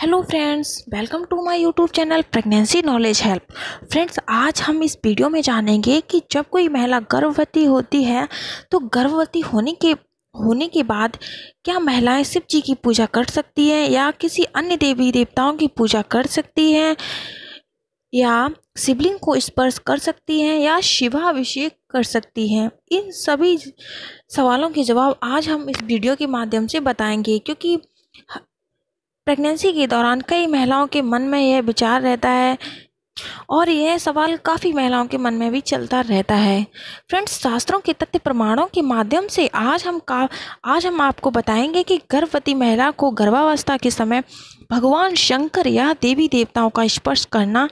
hello friends welcome to my YouTube channel pregnancy knowledge help friends आज हम इस video में जानेंगे कि जब कोई महिला गर्भवती होती है तो गर्भवती होने के होने के बाद क्या महिलाएं शिव जी की पूजा कर सकती हैं या किसी अन्य देवी देवताओं की पूजा कर सकती हैं या शिवलिंग को स्पर्श कर सकती हैं या शिवाभिषेक कर सकती हैं इन सभी सवालों के जवाब आज हम इस वीडियो के माध्यम से बताएंगे क्योंकि प्रेगनेंसी के दौरान कई महिलाओं के मन में यह विचार रहता है और यह सवाल काफ़ी महिलाओं के मन में भी चलता रहता है फ्रेंड्स शास्त्रों के तथ्य प्रमाणों के माध्यम से आज हम का आज हम आपको बताएंगे कि गर्भवती महिला को गर्भावस्था के समय भगवान शंकर या देवी देवताओं का स्पर्श करना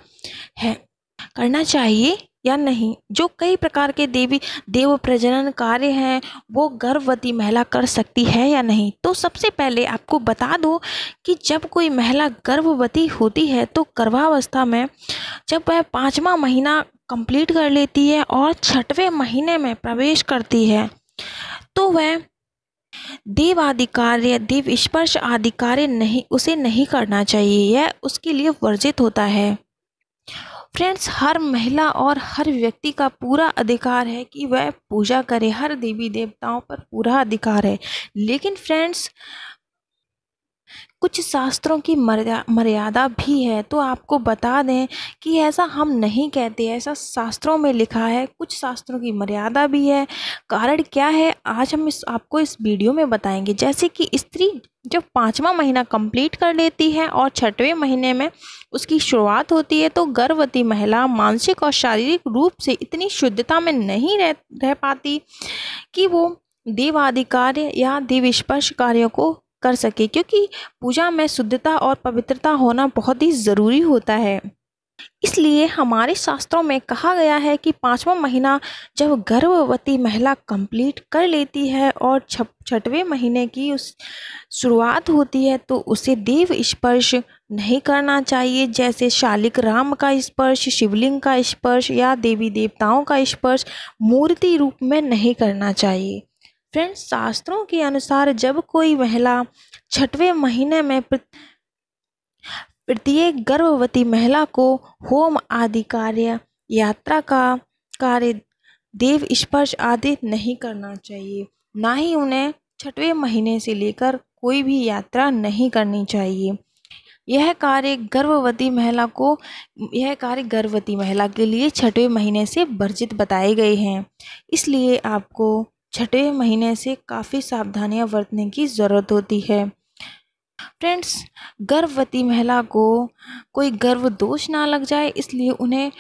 है करना चाहिए या नहीं जो कई प्रकार के देवी देव प्रजनन कार्य हैं वो गर्भवती महिला कर सकती है या नहीं तो सबसे पहले आपको बता दो कि जब कोई महिला गर्भवती होती है तो गर्भावस्था में जब वह पाँचवा महीना कंप्लीट कर लेती है और छठवें महीने में प्रवेश करती है तो वह देव आदि कार्य देव स्पर्श आदि कार्य नहीं उसे नहीं करना चाहिए यह उसके लिए वर्जित होता है फ्रेंड्स हर महिला और हर व्यक्ति का पूरा अधिकार है कि वह पूजा करे हर देवी देवताओं पर पूरा अधिकार है लेकिन फ्रेंड्स कुछ शास्त्रों की मर्या मर्यादा भी है तो आपको बता दें कि ऐसा हम नहीं कहते ऐसा शास्त्रों में लिखा है कुछ शास्त्रों की मर्यादा भी है कारण क्या है आज हम इस आपको इस वीडियो में बताएंगे जैसे कि स्त्री जब पाँचवा महीना कंप्लीट कर लेती है और छठवें महीने में उसकी शुरुआत होती है तो गर्भवती महिला मानसिक और शारीरिक रूप से इतनी शुद्धता में नहीं रह रह पाती कि वो देवादि कार्य या देवस्पर्श कार्यों को कर सके क्योंकि पूजा में शुद्धता और पवित्रता होना बहुत ही ज़रूरी होता है इसलिए हमारे शास्त्रों में कहा गया है कि पाँचवा महीना जब गर्भवती महिला कंप्लीट कर लेती है और छठवें महीने की उस शुरुआत होती है तो उसे देव स्पर्श नहीं करना चाहिए जैसे शालिक राम का स्पर्श शिवलिंग का स्पर्श या देवी देवताओं का स्पर्श मूर्ति रूप में नहीं करना चाहिए फ्रेंड्स शास्त्रों के अनुसार जब कोई महिला छठवें महीने में प्रत्येक गर्भवती महिला को होम आदि कार्य यात्रा का कार्य देव स्पर्श आदि नहीं करना चाहिए ना ही उन्हें छठवें महीने से लेकर कोई भी यात्रा नहीं करनी चाहिए यह कार्य गर्भवती महिला को यह कार्य गर्भवती महिला के लिए छठवें महीने से वर्जित बताए गए हैं इसलिए आपको छठे महीने से काफ़ी सावधानियां बरतने की ज़रूरत होती है फ्रेंड्स गर्भवती महिला को कोई गर्व दोष ना लग जाए इसलिए उन्हें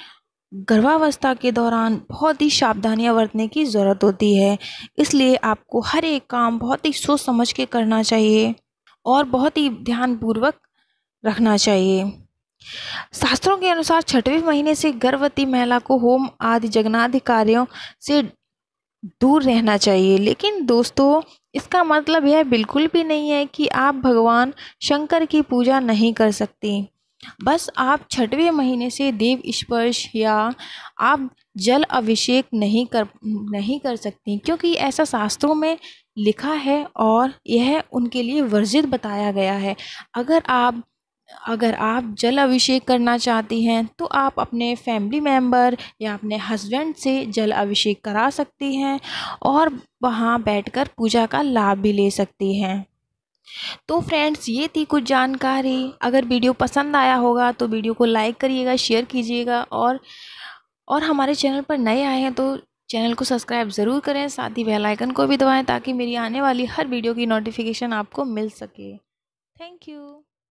गर्भावस्था के दौरान बहुत ही सावधानियां बरतने की ज़रूरत होती है इसलिए आपको हर एक काम बहुत ही सोच समझ के करना चाहिए और बहुत ही ध्यानपूर्वक रखना चाहिए शास्त्रों के अनुसार छठवें महीने से गर्भवती महिला को होम आदि जगनादि कार्यों से दूर रहना चाहिए लेकिन दोस्तों इसका मतलब यह बिल्कुल भी नहीं है कि आप भगवान शंकर की पूजा नहीं कर सकते बस आप छठवें महीने से देव स्पर्श या आप जल अभिषेक नहीं कर नहीं कर सकती क्योंकि ऐसा शास्त्रों में लिखा है और यह उनके लिए वर्जित बताया गया है अगर आप अगर आप जल अभिषेक करना चाहती हैं तो आप अपने फैमिली मेम्बर या अपने हस्बैंड से जल अभिषेक करा सकती हैं और वहाँ बैठकर पूजा का लाभ भी ले सकती हैं तो फ्रेंड्स ये थी कुछ जानकारी अगर वीडियो पसंद आया होगा तो वीडियो को लाइक करिएगा शेयर कीजिएगा और और हमारे चैनल पर नए आए हैं तो चैनल को सब्सक्राइब ज़रूर करें साथ ही बेल आइकन को भी दबाएं ताकि मेरी आने वाली हर वीडियो की नोटिफिकेशन आपको मिल सके थैंक यू